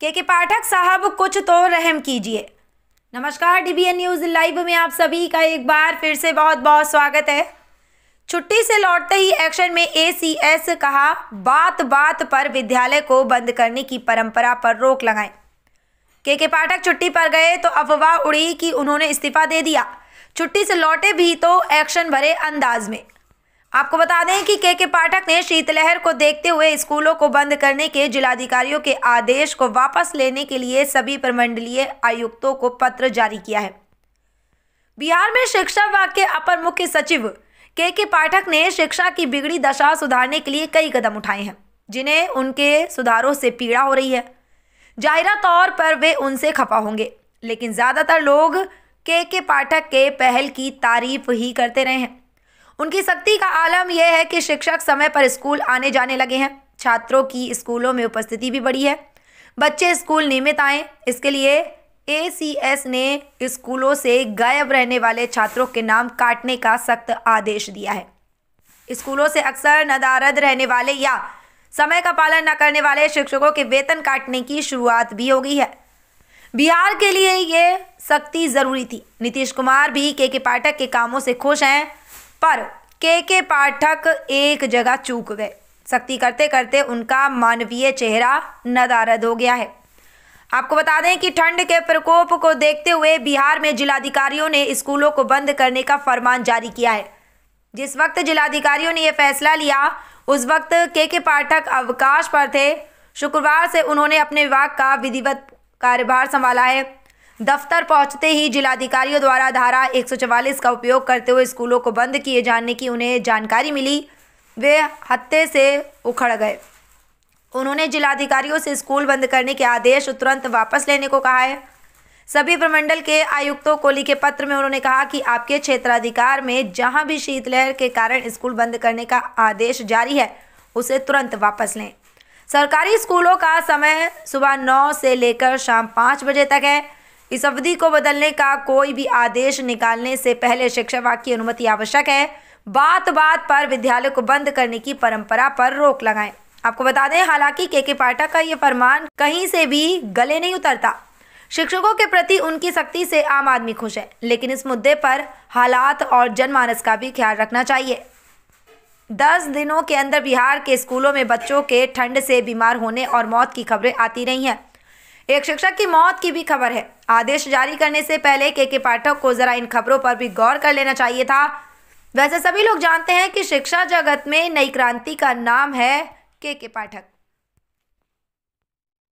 के के पाठक साहब कुछ तो रहम कीजिए नमस्कार डीबीएन न्यूज़ लाइव में आप सभी का एक बार फिर से बहुत बहुत स्वागत है छुट्टी से लौटते ही एक्शन में एसीएस कहा बात बात पर विद्यालय को बंद करने की परंपरा पर रोक लगाएं के के पाठक छुट्टी पर गए तो अफवाह उड़ी कि उन्होंने इस्तीफा दे दिया छुट्टी से लौटे भी तो एक्शन भरे अंदाज में आपको बता दें कि के के पाठक ने शीतलहर को देखते हुए स्कूलों को बंद करने के जिलाधिकारियों के आदेश को वापस लेने के लिए सभी प्रमंडलीय आयुक्तों को पत्र जारी किया है बिहार में शिक्षा विभाग के अपर मुख्य सचिव के के पाठक ने शिक्षा की बिगड़ी दशा सुधारने के लिए कई कदम उठाए हैं जिन्हें उनके सुधारों से पीड़ा हो रही है जाहिरा तौर पर वे उनसे खफा होंगे लेकिन ज़्यादातर लोग के के पाठक के पहल की तारीफ ही करते रहे हैं उनकी सख्ती का आलम यह है कि शिक्षक समय पर स्कूल आने जाने लगे हैं छात्रों की स्कूलों में उपस्थिति भी बढ़ी है बच्चे स्कूल नियमित आए इसके लिए ए ने स्कूलों से गायब रहने वाले छात्रों के नाम काटने का सख्त आदेश दिया है स्कूलों से अक्सर नदारद रहने वाले या समय का पालन न करने वाले शिक्षकों के वेतन काटने की शुरुआत भी हो गई है बिहार के लिए ये सख्ती ज़रूरी थी नीतीश कुमार भी के के पाठक के कामों से खुश हैं पर के के पाठक एक जगह चूक गए सख्ती करते करते उनका मानवीय चेहरा नदारद हो गया है आपको बता दें कि ठंड के प्रकोप को देखते हुए बिहार में जिलाधिकारियों ने स्कूलों को बंद करने का फरमान जारी किया है जिस वक्त जिलाधिकारियों ने यह फैसला लिया उस वक्त के के पाठक अवकाश पर थे शुक्रवार से उन्होंने अपने विभाग का विधिवत कार्यभार संभाला है दफ्तर पहुंचते ही जिलाधिकारियों द्वारा धारा 144 का उपयोग करते हुए स्कूलों को बंद किए जाने की उन्हें जानकारी मिली वे हत्ते से उखड़ गए उन्होंने जिलाधिकारियों से स्कूल बंद करने के आदेश तुरंत वापस लेने को कहा है सभी प्रमंडल के आयुक्तों को लिखे पत्र में उन्होंने कहा कि आपके क्षेत्राधिकार में जहां भी शीतलहर के कारण स्कूल बंद करने का आदेश जारी है उसे तुरंत वापस लें सरकारी स्कूलों का समय सुबह नौ से लेकर शाम पाँच बजे तक है इस अवधि को बदलने का कोई भी आदेश निकालने से पहले विभाग की अनुमति आवश्यक है बात बात पर विद्यालय को बंद करने की परंपरा पर रोक लगाएं आपको बता दें हालांकि के के पाठक का ये फरमान कहीं से भी गले नहीं उतरता शिक्षकों के प्रति उनकी सख्ती से आम आदमी खुश है लेकिन इस मुद्दे पर हालात और जनमानस का भी ख्याल रखना चाहिए दस दिनों के अंदर बिहार के स्कूलों में बच्चों के ठंड से बीमार होने और मौत की खबरें आती रही हैं एक शिक्षक की मौत की भी खबर है आदेश जारी करने से पहले के के पाठक को जरा इन खबरों पर भी गौर कर लेना चाहिए था वैसे सभी लोग जानते हैं कि शिक्षा जगत में नई क्रांति का नाम है के के पाठक